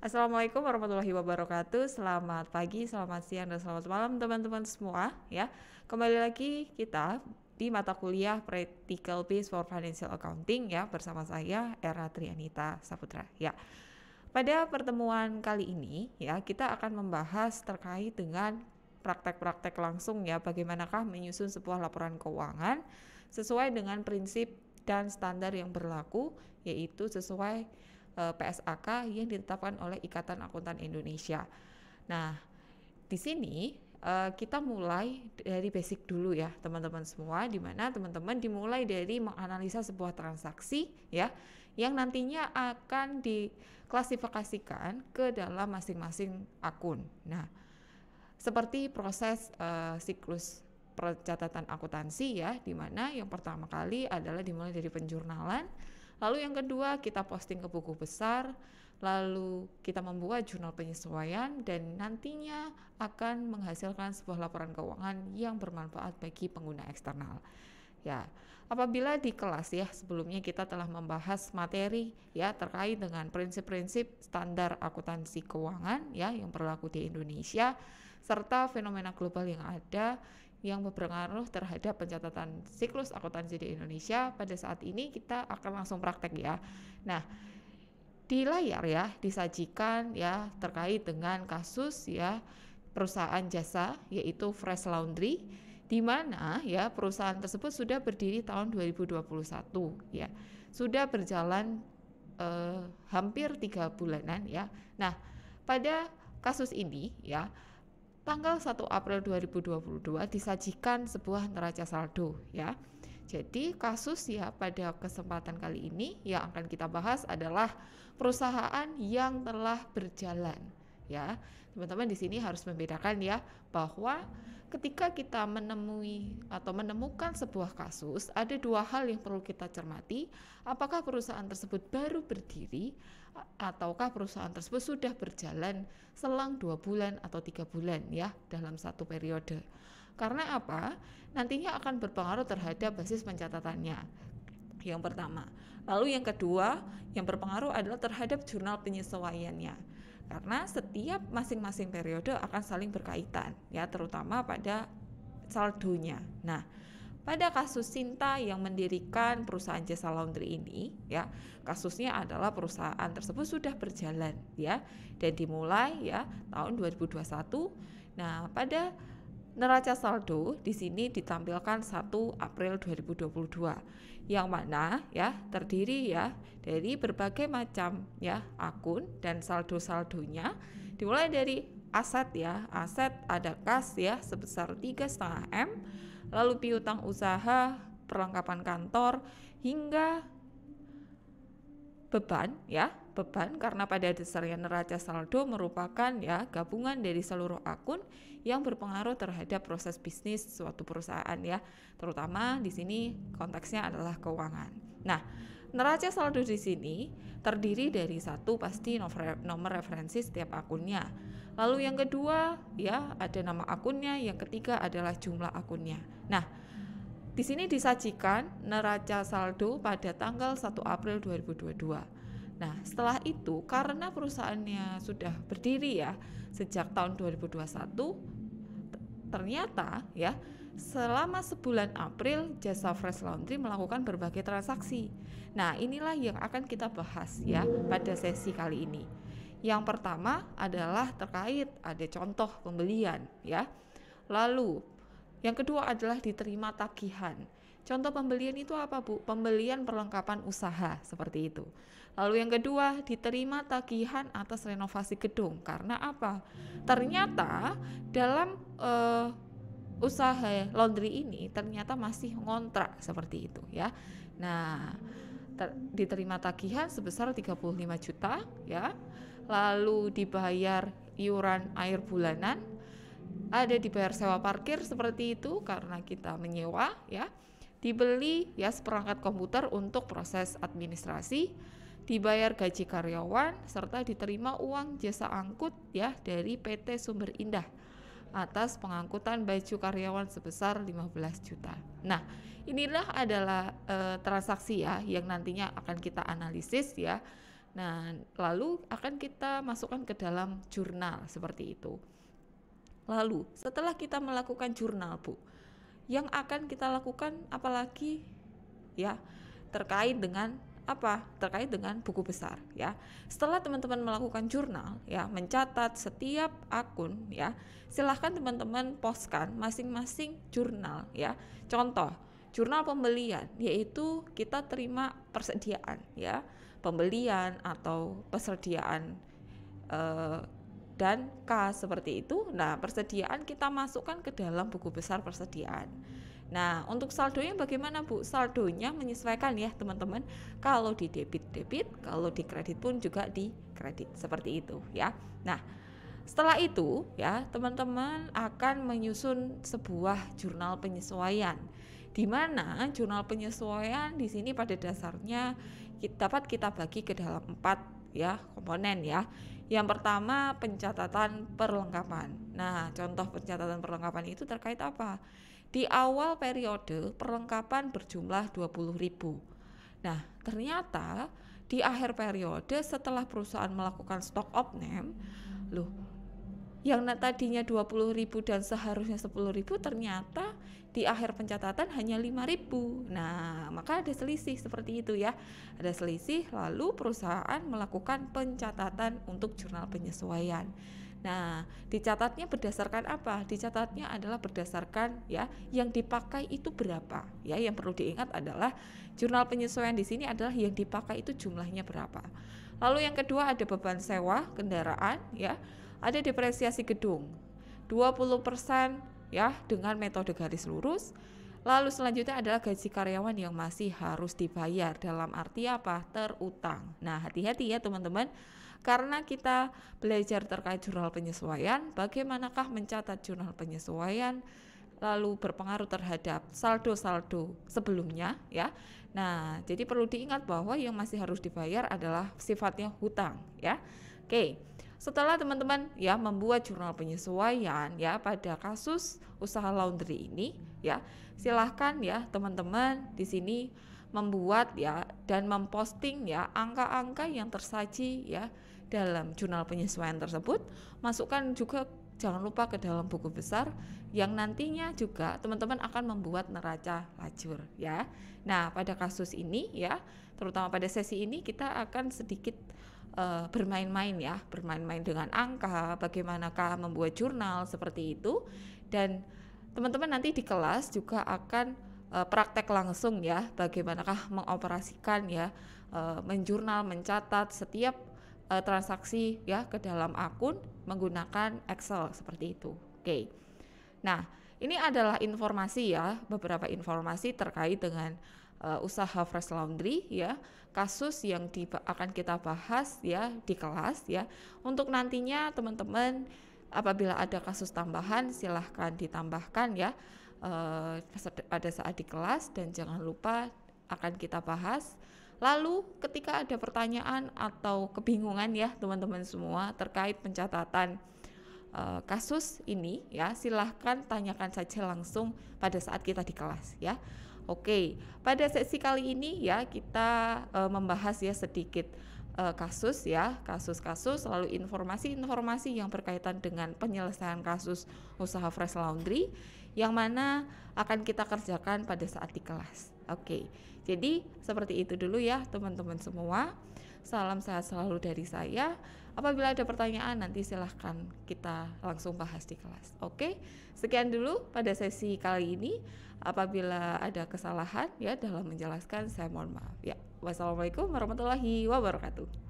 Assalamualaikum warahmatullahi wabarakatuh. Selamat pagi, selamat siang, dan selamat malam teman-teman semua ya. Kembali lagi kita di mata kuliah Practical Base for Financial Accounting ya bersama saya Era Trianita Saputra ya. Pada pertemuan kali ini ya kita akan membahas terkait dengan praktek-praktek langsung ya bagaimanakah menyusun sebuah laporan keuangan sesuai dengan prinsip dan standar yang berlaku yaitu sesuai Eh, PSAK yang ditetapkan oleh Ikatan Akuntan Indonesia. Nah, di sini uh, kita mulai dari basic dulu ya teman-teman semua di mana teman-teman dimulai dari menganalisa sebuah transaksi ya yang nantinya akan diklasifikasikan ke dalam masing-masing akun. Nah, seperti proses uh, siklus percatatan akuntansi ya di mana yang pertama kali adalah dimulai dari penjurnalan Lalu yang kedua, kita posting ke buku besar, lalu kita membuat jurnal penyesuaian dan nantinya akan menghasilkan sebuah laporan keuangan yang bermanfaat bagi pengguna eksternal. Ya, apabila di kelas ya sebelumnya kita telah membahas materi ya terkait dengan prinsip-prinsip standar akuntansi keuangan ya yang berlaku di Indonesia serta fenomena global yang ada yang berpengaruh terhadap pencatatan siklus akuntansi di Indonesia. Pada saat ini kita akan langsung praktek ya. Nah, di layar ya disajikan ya terkait dengan kasus ya perusahaan jasa yaitu Fresh Laundry di mana ya perusahaan tersebut sudah berdiri tahun 2021 ya. Sudah berjalan eh, hampir tiga bulanan ya. Nah, pada kasus ini ya tanggal 1 April 2022 disajikan sebuah neraca saldo ya. Jadi kasus ya pada kesempatan kali ini yang akan kita bahas adalah perusahaan yang telah berjalan ya. Teman-teman di sini harus membedakan ya bahwa ketika kita menemui atau menemukan sebuah kasus, ada dua hal yang perlu kita cermati, apakah perusahaan tersebut baru berdiri ataukah perusahaan tersebut sudah berjalan selang dua bulan atau tiga bulan ya dalam satu periode. Karena apa? Nantinya akan berpengaruh terhadap basis pencatatannya yang pertama. Lalu yang kedua, yang berpengaruh adalah terhadap jurnal penyesuaiannya karena setiap masing-masing periode akan saling berkaitan ya terutama pada saldonya. Nah, pada kasus Sinta yang mendirikan perusahaan jasa laundry ini ya, kasusnya adalah perusahaan tersebut sudah berjalan ya dan dimulai ya tahun 2021. Nah, pada Neraca saldo di sini ditampilkan 1 April 2022 yang mana ya terdiri ya dari berbagai macam ya akun dan saldo-saldonya dimulai dari aset ya aset ada kas ya sebesar 3,5 M lalu piutang usaha perlengkapan kantor hingga beban ya beban karena pada dasarnya neraca saldo merupakan ya gabungan dari seluruh akun yang berpengaruh terhadap proses bisnis suatu perusahaan ya terutama di sini konteksnya adalah keuangan nah neraca saldo di sini terdiri dari satu pasti nomor referensi setiap akunnya lalu yang kedua ya ada nama akunnya yang ketiga adalah jumlah akunnya nah di sini disajikan neraca saldo pada tanggal 1 April 2022. Nah, setelah itu karena perusahaannya sudah berdiri ya sejak tahun 2021 ternyata ya selama sebulan April jasa Fresh Laundry melakukan berbagai transaksi. Nah, inilah yang akan kita bahas ya pada sesi kali ini. Yang pertama adalah terkait ada contoh pembelian ya. Lalu yang kedua adalah diterima tagihan. Contoh pembelian itu apa, Bu? Pembelian perlengkapan usaha seperti itu. Lalu yang kedua, diterima tagihan atas renovasi gedung. Karena apa? Ternyata dalam uh, usaha laundry ini ternyata masih ngontrak seperti itu ya. Nah, diterima tagihan sebesar 35 juta ya. Lalu dibayar iuran air bulanan ada dibayar sewa parkir seperti itu karena kita menyewa ya dibeli ya seperangkat komputer untuk proses administrasi dibayar gaji karyawan serta diterima uang jasa angkut ya dari PT Sumber Indah atas pengangkutan baju karyawan sebesar 15 juta. Nah, inilah adalah e, transaksi ya yang nantinya akan kita analisis ya. Nah, lalu akan kita masukkan ke dalam jurnal seperti itu. Lalu, setelah kita melakukan jurnal, Bu, yang akan kita lakukan apalagi ya terkait dengan apa? Terkait dengan buku besar ya. Setelah teman-teman melakukan jurnal ya, mencatat setiap akun ya. Silahkan teman-teman poskan masing-masing jurnal ya. Contoh, jurnal pembelian yaitu kita terima persediaan ya, pembelian atau persediaan eh, dan K seperti itu. Nah, persediaan kita masukkan ke dalam buku besar persediaan. Nah, untuk saldonya bagaimana, Bu? Saldonya menyesuaikan ya, teman-teman. Kalau di debit-debit, kalau di kredit pun juga di kredit. Seperti itu ya. Nah, setelah itu ya, teman-teman akan menyusun sebuah jurnal penyesuaian di mana jurnal penyesuaian di sini pada dasarnya kita dapat kita bagi ke dalam empat ya komponen ya. Yang pertama pencatatan perlengkapan. Nah, contoh pencatatan perlengkapan itu terkait apa? Di awal periode perlengkapan berjumlah 20.000. Nah, ternyata di akhir periode setelah perusahaan melakukan stock stok opname, loh, yang tadinya 20.000 dan seharusnya 10.000 ternyata di akhir pencatatan hanya 5000 nah maka ada selisih seperti itu ya ada selisih lalu perusahaan melakukan pencatatan untuk jurnal penyesuaian Nah, dicatatnya berdasarkan apa? Dicatatnya adalah berdasarkan ya yang dipakai itu berapa. Ya, yang perlu diingat adalah jurnal penyesuaian di sini adalah yang dipakai itu jumlahnya berapa. Lalu yang kedua ada beban sewa kendaraan ya. Ada depresiasi gedung. 20% ya dengan metode garis lurus. Lalu selanjutnya adalah gaji karyawan yang masih harus dibayar dalam arti apa? terutang. Nah, hati-hati ya teman-teman. Karena kita belajar terkait jurnal penyesuaian, bagaimanakah mencatat jurnal penyesuaian lalu berpengaruh terhadap saldo-saldo sebelumnya ya. Nah, jadi perlu diingat bahwa yang masih harus dibayar adalah sifatnya hutang ya. Oke. Setelah teman-teman ya membuat jurnal penyesuaian ya pada kasus usaha laundry ini ya, silahkan ya teman-teman di sini membuat ya dan memposting ya angka-angka yang tersaji ya dalam jurnal penyesuaian tersebut. Masukkan juga jangan lupa ke dalam buku besar yang nantinya juga teman-teman akan membuat neraca lajur ya. Nah, pada kasus ini ya, terutama pada sesi ini kita akan sedikit uh, bermain-main ya, bermain-main dengan angka, bagaimanakah membuat jurnal seperti itu dan teman-teman nanti di kelas juga akan uh, praktek langsung ya, bagaimanakah mengoperasikan ya, uh, menjurnal, mencatat setiap uh, transaksi ya ke dalam akun menggunakan Excel seperti itu. Oke. Okay. Nah, ini adalah informasi ya, beberapa informasi terkait dengan uh, usaha Fresh Laundry ya, kasus yang di, akan kita bahas ya di kelas ya. Untuk nantinya teman-teman apabila ada kasus tambahan silahkan ditambahkan ya uh, pada saat di kelas dan jangan lupa akan kita bahas. Lalu ketika ada pertanyaan atau kebingungan ya teman-teman semua terkait pencatatan eh, kasus ini ya silahkan tanyakan saja langsung pada saat kita di kelas ya. Oke, pada sesi kali ini ya kita e, membahas ya sedikit e, kasus ya, kasus-kasus lalu informasi-informasi yang berkaitan dengan penyelesaian kasus usaha Fresh Laundry yang mana akan kita kerjakan pada saat di kelas. Oke. Jadi seperti itu dulu ya teman-teman semua. Salam sehat selalu dari saya. Apabila ada pertanyaan nanti silahkan kita langsung bahas di kelas. Oke, sekian dulu pada sesi kali ini. Apabila ada kesalahan ya dalam menjelaskan saya mohon maaf. Ya, wassalamualaikum warahmatullahi wabarakatuh.